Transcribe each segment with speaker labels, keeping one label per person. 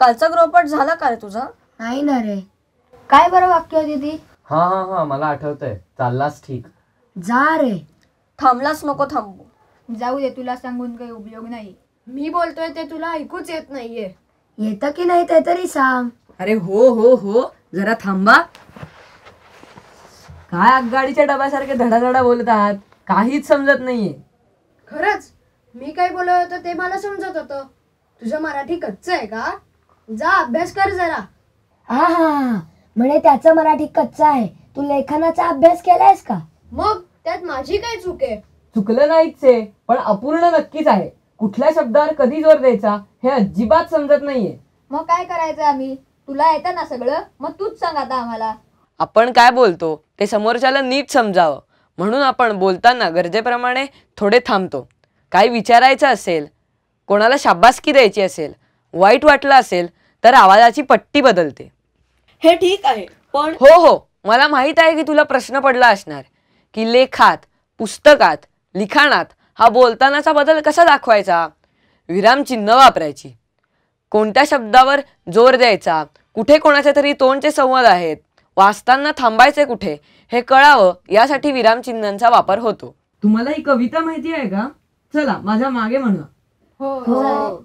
Speaker 1: कालचा ग्रोपट झाला का रे तुझा नाही ना रे
Speaker 2: काय बरं वाक्य होती
Speaker 3: हा हा हा मला आठवतंय चाललास ठीक
Speaker 2: जा रे थांबलास नको थांबू जाऊ दे तुला सांगून काही उपयोग नाही मी बोलतोय ते तुला
Speaker 4: ऐकूच येत नाहीये येतं की नाही ते तरी सांग अरे हो हो हो जरा थांबा काय आगगाडीच्या डब्यासारखे धडाधडा बोलतात काहीच समजत नाहीये खरंच
Speaker 5: मी काय बोलत होतं ते मला समजत होतं तुझं मराठी कच्च आहे का जा अभ्यास कर जरा
Speaker 1: हा हा म्हणे
Speaker 4: त्याचं मराठी कच्चा आहे तू लेखनाचा अभ्यास केलायस का
Speaker 5: मग त्यात माझी काय
Speaker 4: चूक आहे चुकलं नाहीच आहे पण अपूर्ण नक्कीच आहे कुठल्या शब्दावर कधी जोर द्यायचा हे अजिबात समजत नाहीये
Speaker 2: मग काय करायचं आम्ही तुला येत ना सगळं मग तूच सांग आता आम्हाला
Speaker 4: आपण काय बोलतो ते समोरच्याला नीट समजावं म्हणून आपण बोलताना गरजेप्रमाणे थोडे थांबतो काही विचारायचं असेल कोणाला शाबासकी द्यायची असेल वाईट वाटलं असेल तर आवाजाची पट्टी बदलते हे ठीक आहे पण हो हो मला माहित आहे की तुला प्रश्न पडला असणार की लेखात पुस्तकात लिखाणात हा बोलतानाचा बदल कसा दाखवायचा विरामचिन्ह वापरायची कोणत्या शब्दावर जोर द्यायचा कुठे कोणाचे तरी तोंडचे संवाद आहेत वाचताना थांबायचे कुठे हे कळावं यासाठी विरामचिन्हांचा वापर होतो तुम्हाला ही कविता माहिती आहे का चला माझ्या मागे म्हणा हो, हो.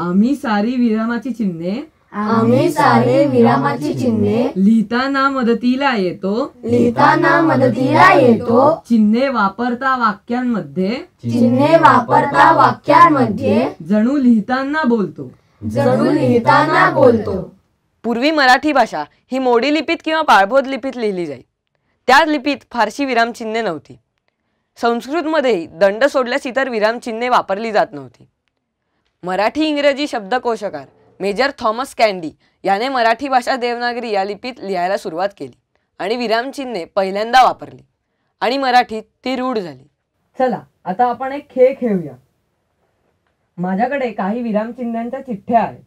Speaker 4: आम्ही सारी विरामाची चिन्हे आम्ही सारे विरामाची चिन्हे लिहिताना मदतीला येतो लिहिताना मदतीला येतो चिन्हे वापरता वाक्यांमध्ये चिन्हे वापरता वाक्यांमध्ये जणू लिहिताना बोलतो जणू लिहिताना बोलतो पूर्वी मराठी भाषा ही मोडी लिपीत किंवा पाळबोध लिपीत लिहिली जाई त्या लिपीत फारशी विरामचिन्हे नव्हती संस्कृतमध्येही दंड सोडल्यास इतर विरामचिन्हे वापरली जात नव्हती मराठी इंग्रजी शब्दकोशकार मेजर थॉमस कॅन्डी याने मराठी भाषा देवनागरी या लिपीत लिहायला सुरुवात केली आणि विरामचिन्हे पहिल्यांदा वापरली आणि मराठीत ती रूढ झाली चला आता आपण एक खेळ खेळूया माझ्याकडे काही विरामचिन्हांच्या चिठ्ठ्या आहेत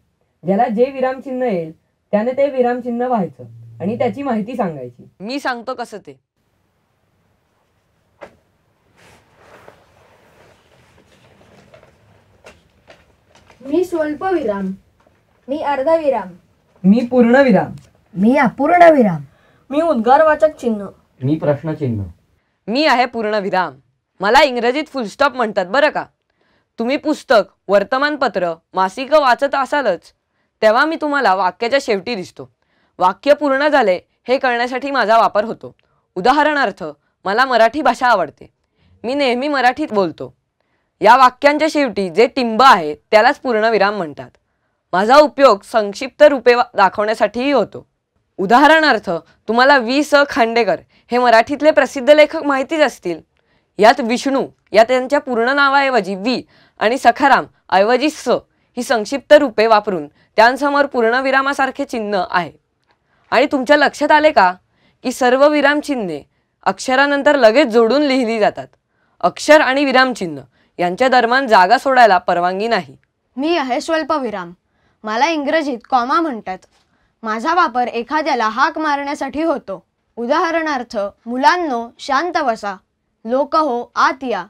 Speaker 4: ज्याला जे विरामचिन्ह येईल त्याने ते विरामचिन्ह व्हायचं आणि त्याची माहिती सांगायची मी सांगतो कसं ते मी विराम मी अर्धविराम मी पूर्णविराम मी अपूर्णविराम मी उद्गारवाचक चिन्ह
Speaker 3: मी प्रश्न चिन्ह
Speaker 4: मी आहे पूर्णविराम मला इंग्रजीत फुलस्टॉप म्हणतात बरं का तुम्ही पुस्तक वर्तमानपत्र मासिक वाचत असालच तेव्हा मी तुम्हाला वाक्याच्या शेवटी दिसतो वाक्य पूर्ण झाले हे कळण्यासाठी माझा वापर होतो उदाहरणार्थ मला मराठी भाषा आवडते मी नेहमी मराठीत बोलतो या वाक्यांच्या शेवटी जे टिंब आहे त्यालाच पूर्णविराम म्हणतात माझा उपयोग संक्षिप्त रूपे दाखवण्यासाठीही होतो उदाहरणार्थ तुम्हाला वी स खांडेकर हे मराठीतले प्रसिद्ध लेखक माहितीच असतील यात विष्णू या त्यांच्या पूर्ण नावाऐवजी वी आणि सखाराम ऐवजी स ही संक्षिप्त रूपे वापरून त्यांसमोर पूर्णविरामासारखे चिन्ह आहे आणि तुमच्या लक्षात आले का की सर्व विरामचिन्हे अक्षरानंतर लगेच जोडून लिहिली जातात अक्षर आणि विरामचिन्ह यांच्या दरम्यान जागा सोडायला परवानगी नाही
Speaker 5: मी आहे स्वल्पविराम मला इंग्रजीत कॉमा म्हणतात माझा वापर एखाद्याला हाक मारण्यासाठी होतो उदाहरणार्थ मुलांनो शांत बसा लोक हो आत या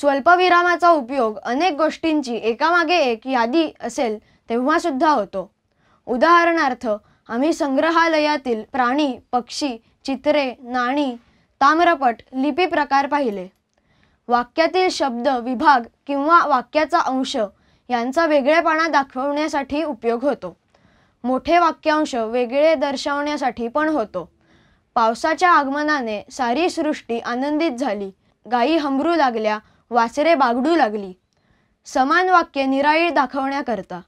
Speaker 5: स्वल्पविरामाचा उपयोग अनेक गोष्टींची एकामागे एक यादी असेल तेव्हासुद्धा होतो उदाहरणार्थ आम्ही संग्रहालयातील प्राणी पक्षी चित्रे नाणी ताम्रपट लिपी प्रकार पाहिले वाक्यातील शब्द विभाग किंवा वाक्याचा अंश यांचा वेगळेपणा दाखवण्यासाठी उपयोग होतो मोठे वाक्यांश वेगळे दर्शवण्यासाठी पण होतो पावसाच्या आगमनाने सारी सृष्टी आनंदित झाली गायी हमरू लागल्या वासरे बागडू लागली समान वाक्य निराळी दाखवण्याकरता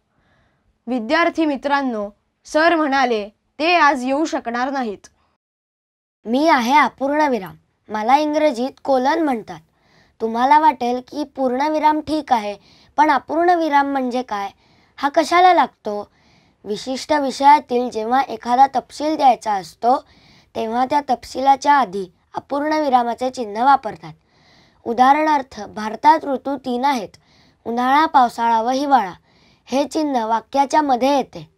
Speaker 5: विद्यार्थी मित्रांनो सर म्हणाले ते आज येऊ शकणार
Speaker 1: नाहीत मी आहे अपूर्ण विराम मला इंग्रजीत कोलन म्हणतात तुम्हाला वाटेल की पूर्णविराम ठीक आहे पण अपूर्ण विराम म्हणजे काय हा कशाला लागतो विशिष्ट विषयातील जेव्हा एखादा तपशील द्यायचा असतो तेव्हा त्या तपशिलाच्या आधी अपूर्ण विरामाचे चिन्ह वापरतात उदाहरणार्थ भारतात ऋतू तीन आहेत उन्हाळा पावसाळा व हिवाळा हे चिन्ह वाक्याच्या मध्ये येते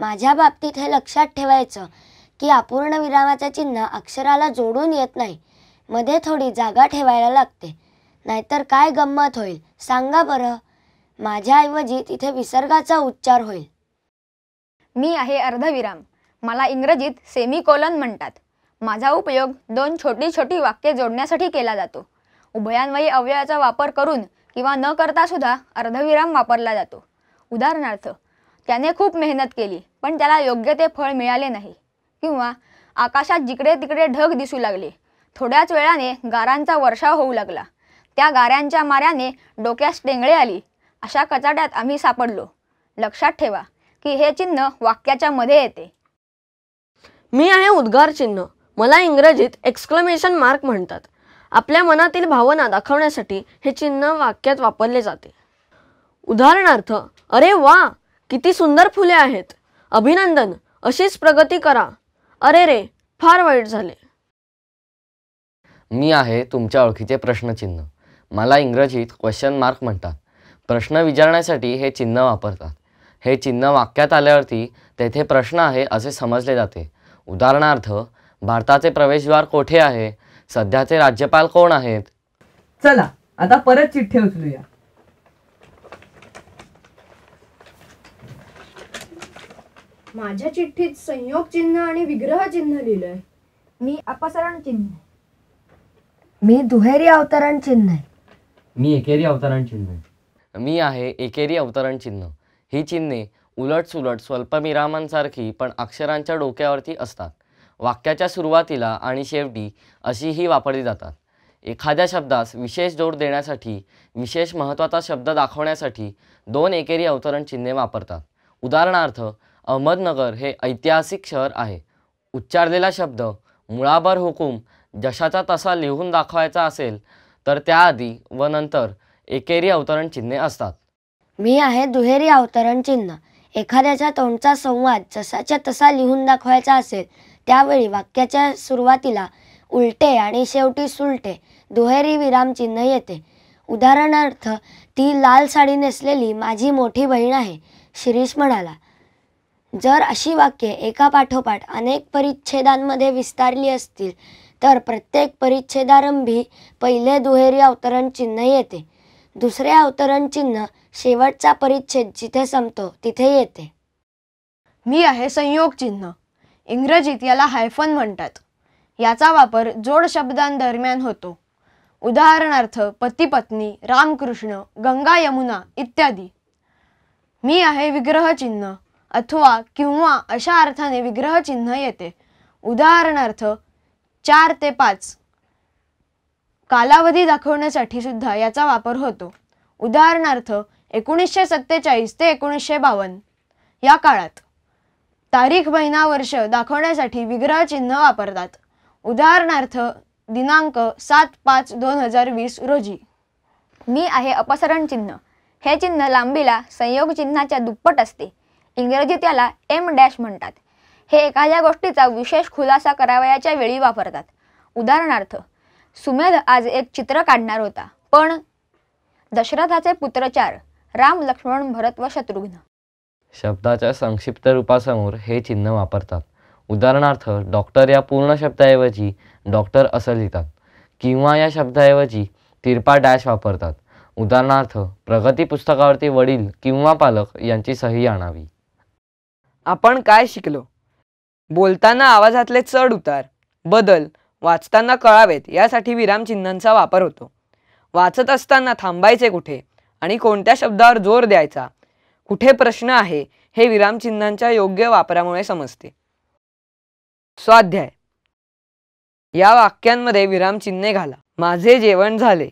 Speaker 1: माझ्या बाबतीत हे लक्षात ठेवायचं की अपूर्ण विरामाचे चिन्ह अक्षराला जोडून येत नाही मध्ये थोडी जागा ठेवायला लागते नाहीतर काय गंमत होईल सांगा बरं माझ्याऐवजी तिथे विसर्गाचा
Speaker 2: उच्चार होईल मी आहे अर्धविराम मला इंग्रजीत कोलन म्हणतात माझा उपयोग दोन छोटी छोटी वाक्ये जोडण्यासाठी केला जातो उभयान्वयी अवयवाचा वापर करून किंवा न करता सुद्धा अर्धविराम वापरला जातो उदाहरणार्थ त्याने खूप मेहनत केली पण त्याला योग्य ते फळ मिळाले नाही किंवा आकाशात जिकडे तिकडे ढग दिसू लागले थोड्याच वेळाने गारांचा वर्षाव होऊ लागला त्या गाऱ्यांच्या माऱ्याने डोक्यास टेंगळे आली अशा कचाट्यात आम्ही सापडलो लक्षात ठेवा की हे चिन्ह वाक्याच्या मध्ये येते मी आहे
Speaker 5: उद्गार चिन्ह मला इंग्रजीत एक्सक्लमेशन मार्क म्हणतात आपल्या मनातील भावना दाखवण्यासाठी हे चिन्ह वाक्यात वापरले जाते उदाहरणार्थ अरे वा किती सुंदर फुले आहेत अभिनंदन अशीच प्रगती करा अरे रे फार वाईट झाले
Speaker 3: मी आहे तुमच्या ओळखीचे प्रश्नचिन्ह मला इंग्रजीत क्वेश्चन मार्क म्हणतात प्रश्न विचारण्यासाठी हे चिन्ह वापरतात हे चिन्ह वाक्यात आल्यावरती तेथे प्रश्न आहे असे समजले जाते उदाहरणार्थ भारताचे प्रवेशद्वार कोठे आहे सध्याचे राज्यपाल कोण आहेत
Speaker 4: चला आता परत चिठ्ठी उचलूया
Speaker 5: माझ्या चिठ्ठीत संयोग चिन्ह आणि विग्रह चिन्ह
Speaker 2: लिहिलंय मी अपसरण चिन्ह
Speaker 1: मी दुहेरी अवतरण चिन्ह
Speaker 3: आहे मी एकेरी अवतरण चिन्ह मी आहे एकेरी अवतरण चिन्ह ही चिन्हे उलटसुलट स्वल्पविरामांसारखी पण अक्षरांच्या डोक्यावरती असतात वाक्याच्या सुरुवातीला आणि शेवटी अशीही वापरली जातात एखाद्या शब्दास विशेष जोर देण्यासाठी विशेष महत्त्वाचा शब्द दाखवण्यासाठी दोन एकेरी अवतरण चिन्हे वापरतात उदाहरणार्थ अहमदनगर हे ऐतिहासिक शहर आहे उच्चारलेला शब्द मुळाभर हुकूम जशाचा तसा लिहून दाखवायचा असेल तर त्याआधी व नंतर एकेरी अवतरण चिन्हे असतात
Speaker 1: मी आहे दुहेरी अवतरण चिन्ह एखाद्याच्या तोंडचा संवाद जसाच्या तसा लिहून दाखवायचा असेल त्यावेळी वाक्याच्या सुरुवातीला उलटे आणि शेवटी सुलटे दुहेरी विराम चिन्ह येते उदाहरणार्थ ती लाल साडी नेसलेली माझी मोठी बहीण आहे शिरीष म्हणाला जर अशी वाक्ये एका पाठोपाठ अनेक परिच्छेदांमध्ये विस्तारली असतील तर प्रत्येक परिच्छेदारंभी पहिले दुहेरी अवतरण चिन्ह येते दुसरे अवतरण चिन्ह शेवटचा परिच्छेद जिथे संपतो तिथे येते मी आहे संयोग चिन्ह इंग्रजीत याला हायफन
Speaker 5: म्हणतात याचा वापर जोड शब्दांदरम्यान होतो उदाहरणार्थ पती पत्नी रामकृष्ण गंगा यमुना इत्यादी मी आहे विग्रह चिन्ह अथवा किंवा अशा अर्थाने विग्रह चिन्ह येते उदाहरणार्थ चार ते पाच कालावधी दाखवण्यासाठी सुद्धा याचा वापर होतो उदाहरणार्थ एकोणीसशे सत्तेचाळीस ते एकोणीसशे बावन्न या काळात तारीख महिना वर्ष दाखवण्यासाठी विग्रह चिन्ह
Speaker 2: वापरतात उदाहरणार्थ दिनांक सात पाच दोन हजार वीस रोजी मी आहे अपसरण चिन्ह हे चिन्ह लांबीला संयोग चिन्हाच्या दुप्पट असते इंग्रजी त्याला एम डॅश म्हणतात हे एखाद्या गोष्टीचा विशेष खुलासा करावयाच्या वेळी वापरतात उदाहरणार्थ सुमेध आज एक चित्र काढणार होता पण दशरथाचे पुत्रचार राम लक्ष्मण भरत व शत्रुघ्न
Speaker 3: शब्दाच्या संक्षिप्त रूपासमोर हे चिन्ह वापरतात उदाहरणार्थ डॉक्टर या पूर्ण शब्दाऐवजी डॉक्टर असं लिहितात किंवा या शब्दाऐवजी तिरपा डॅश वापरतात उदाहरणार्थ प्रगती पुस्तकावरती वडील किंवा पालक यांची सही आणावी
Speaker 4: आपण काय शिकलो बोलताना आवाजातले चढ उतार बदल वाचताना कळावेत यासाठी विरामचिन्हांचा वापर होतो वाचत असताना थांबायचे कुठे आणि कोणत्या शब्दावर जोर द्यायचा कुठे प्रश्न आहे हे विरामचिन्हांच्या योग्य वापरामुळे समजते स्वाध्याय या वाक्यांमध्ये विरामचिन्हे घाला माझे जेवण झाले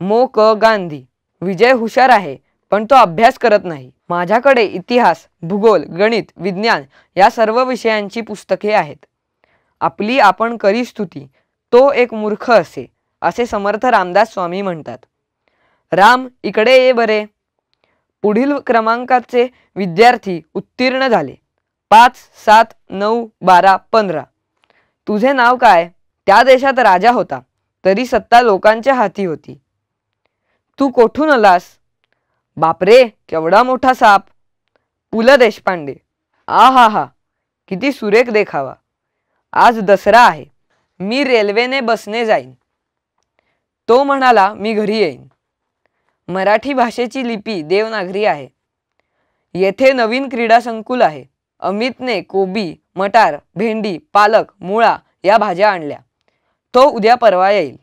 Speaker 4: मो क गांधी विजय हुशार आहे पण तो अभ्यास करत नाही माझ्याकडे इतिहास भूगोल गणित विज्ञान या सर्व विषयांची पुस्तके आहेत आपली आपण करी स्तुती तो एक मूर्ख असे असे समर्थ रामदास स्वामी म्हणतात राम इकडे ये बरे पुढील क्रमांकाचे विद्यार्थी उत्तीर्ण झाले पाच सात नऊ बारा पंधरा तुझे नाव काय त्या देशात राजा होता तरी सत्ता लोकांच्या हाती होती तू कोठून आलास बापरे केवढा मोठा साप पु ल देशपांडे आ हा हा किती सुरेख देखावा आज दसरा आहे मी रेल्वेने बसने जाईन तो म्हणाला मी घरी येईन मराठी भाषेची लिपी देवनागरी आहे येथे नवीन क्रीडा संकुल आहे अमितने कोबी मटार भेंडी पालक मुळा या भाज्या आणल्या तो उद्या परवा येईल